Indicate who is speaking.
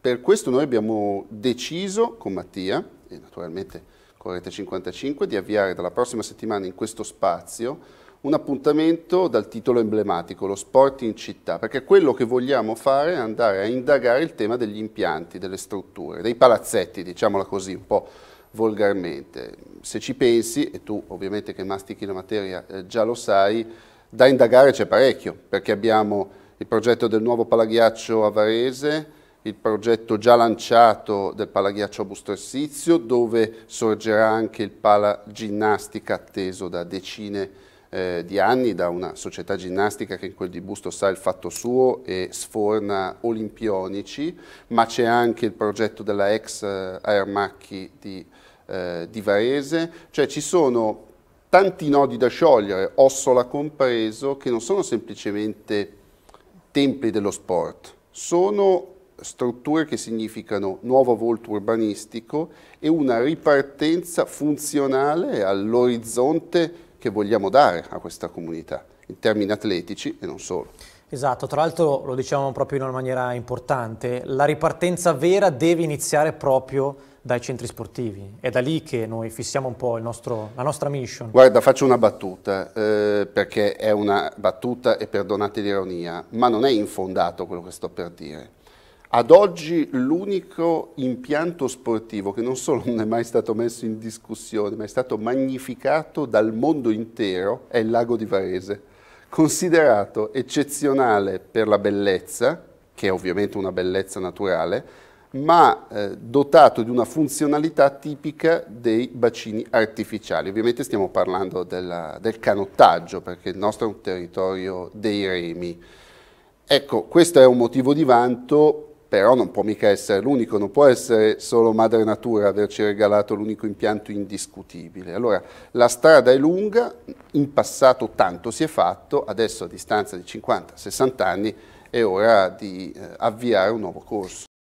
Speaker 1: Per questo noi abbiamo deciso con Mattia, e naturalmente con Rete 55, di avviare dalla prossima settimana in questo spazio un appuntamento dal titolo emblematico, lo sport in città, perché quello che vogliamo fare è andare a indagare il tema degli impianti, delle strutture, dei palazzetti, diciamola così un po' volgarmente. Se ci pensi, e tu ovviamente che mastichi la materia eh, già lo sai, da indagare c'è parecchio, perché abbiamo il progetto del nuovo palaghiaccio a Varese, il progetto già lanciato del palaghiaccio a Busto Ersizio, dove sorgerà anche il pala ginnastica atteso da decine eh, di anni da una società ginnastica che in quel di Busto sa il fatto suo e sforna olimpionici, ma c'è anche il progetto della ex eh, Aermacchi di, eh, di Varese, cioè ci sono tanti nodi da sciogliere, Ossola compreso, che non sono semplicemente templi dello sport, sono strutture che significano nuovo volto urbanistico e una ripartenza funzionale all'orizzonte che vogliamo dare a questa comunità, in termini atletici e non solo.
Speaker 2: Esatto, tra l'altro lo diciamo proprio in una maniera importante, la ripartenza vera deve iniziare proprio dai centri sportivi. È da lì che noi fissiamo un po' nostro, la nostra mission.
Speaker 1: Guarda, faccio una battuta, eh, perché è una battuta e perdonate l'ironia, ma non è infondato quello che sto per dire. Ad oggi l'unico impianto sportivo che non solo non è mai stato messo in discussione, ma è stato magnificato dal mondo intero è il lago di Varese, considerato eccezionale per la bellezza, che è ovviamente una bellezza naturale, ma eh, dotato di una funzionalità tipica dei bacini artificiali. Ovviamente stiamo parlando della, del canottaggio, perché il nostro è un territorio dei remi. Ecco, questo è un motivo di vanto però non può mica essere l'unico, non può essere solo madre natura averci regalato l'unico impianto indiscutibile. Allora la strada è lunga, in passato tanto si è fatto, adesso a distanza di 50-60 anni è ora di eh, avviare un nuovo corso.